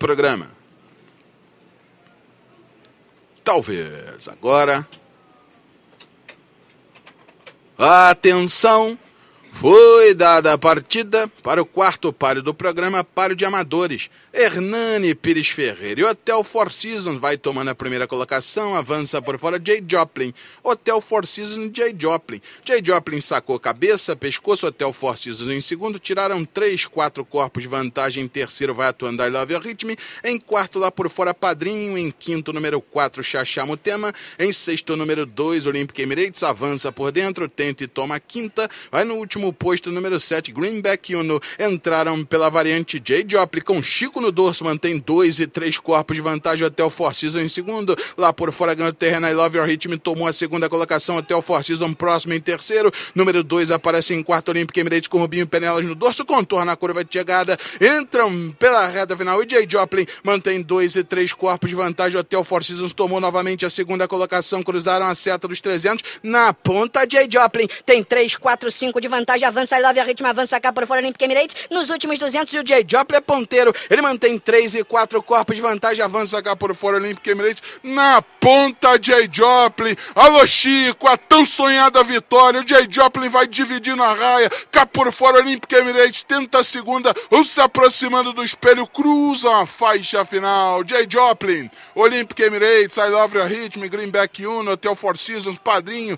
programa. Talvez agora. Atenção! Foi dada a partida para o quarto páreo do programa Páreo de Amadores. Hernani Pires Ferreira e Hotel Four Seasons vai tomando a primeira colocação, avança por fora Jay Joplin. Hotel Four Seasons Jay Joplin. Jay Joplin sacou cabeça, pescoço Hotel Four Seasons em segundo, tiraram três, quatro corpos de vantagem. Em terceiro vai atuando I Love Your Rhythm. Em quarto lá por fora Padrinho. Em quinto número quatro, Chachamo Tema. Em sexto número dois Olympic Emirates avança por dentro, tenta e toma a quinta. Vai no último último posto, número 7, Greenback Uno, entraram pela variante J. Joplin, com Chico no dorso, mantém 2 e 3 corpos de vantagem até o Four Season em segundo. Lá por fora ganhou terreno, I Love Your Rhythm tomou a segunda colocação até o Four Season, próximo em terceiro. Número 2 aparece em quarto, Olympic Emirates com Rubinho Penelas no dorso, contorna a curva de chegada, entram pela reta final e J. Joplin mantém 2 e 3 corpos de vantagem até o Four Seasons tomou novamente a segunda colocação, cruzaram a seta dos 300 na ponta J. Joplin tem 3, 4, 5 de vantagem vantagem avança, I Love a Ritmo avança cá por fora, Olympic Emirates. Nos últimos 200, o Jay Joplin é ponteiro. Ele mantém 3 e 4 corpos de vantagem, avança cá por fora, Olympic Emirates. Na ponta, Jay Joplin. Alô, Chico, a tão sonhada vitória. O Jay Joplin vai dividindo a raia. Cá por fora, Olympic Emirates tenta a segunda, ou se aproximando do espelho, cruza a faixa final. Jay Joplin, Olympic Emirates, I Love a Ritmo, Greenback Uno, Hotel Four Seasons, Padrinho,